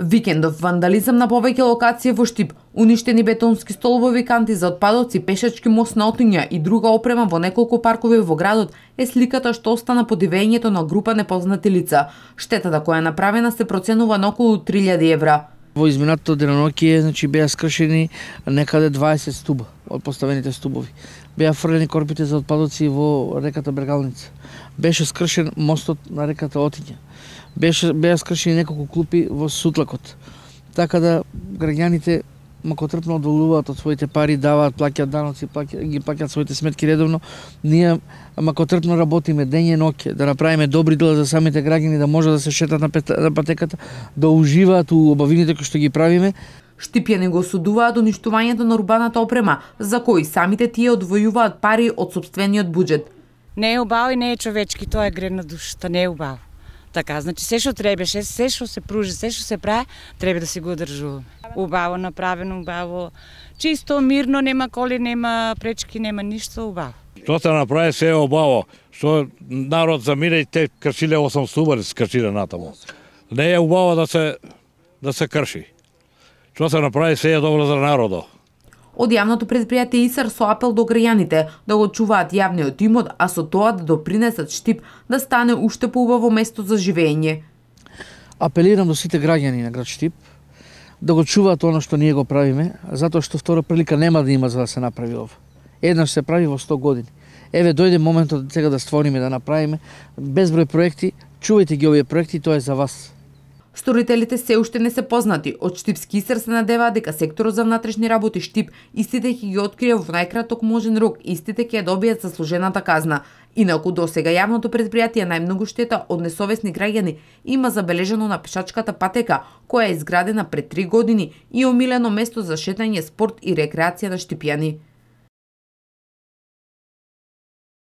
Викендов вандализам на повеќе локации во Штип, уништени бетонски столбови, канти за отпадоци, пешачки мост на Отиња и друга опрема во неколку паркови во градот е сликата што остана под дивењето на група непознати лица. Штетата која е направена се проценува на околу 3000 евра. Во изминатото денонокие значи, беа скршени некаде 20 стуба од поставените стубови. Беа фрлени корпите за отпадоци во реката Брегалница. Беше скршен мостот на реката Отиња. Беше, беа скршени неколку клупи во сутлакот. Така да граѓаните мако трпно одолуваат од своите пари, даваат, плаќаат даноци, плаќаат, ги плаќаат своите сметки редовно, ние мако трпно работиме ден и ноќе да направиме добри дела за самите граѓани да може да се шетат на, патеката, да уживаат у обавините кои што ги правиме. Штипјани го осудуваат уништувањето на урбаната опрема, за кои самите тие одвојуваат пари од собствениот буџет. Не е убаво и не е човечки, тоа е грев душа, не е убаво. Така, значи се што требаше, се што се пружи, се што се прави, треба да се го одржуваме. Убаво направено, убаво, чисто, мирно, нема коли, нема пречки, нема ништо, убаво. Што се направи се е убаво, што народ замине и те кршиле 8 субари се кршиле натаму. Не е убаво да се да се крши. Што се направи се е добро за народот од јавното предпријатие ИСАР со апел до граѓаните да го чуваат јавниот имот, а со тоа да допринесат Штип да стане уште поубаво место за живење. Апелирам до сите граѓани на град Штип да го чуваат она што ние го правиме, затоа што втора прилика нема да има за да се направи ова. Еднаш се прави во 100 години. Еве дојде моментот сега да створиме, да направиме безброј проекти. Чувајте ги овие проекти, тоа е за вас. Сторителите се уште не се познати. Од Штипски ИСР се надева дека секторот за внатрешни работи Штип истите ќе ги открие во најкраток можен рок, истите ќе добијат заслужената казна. Инаку до сега јавното предпријатие најмногу штета од несовесни граѓани има забележано на пешачката патека, која е изградена пред три години и омилено место за шетање, спорт и рекреација на штипјани.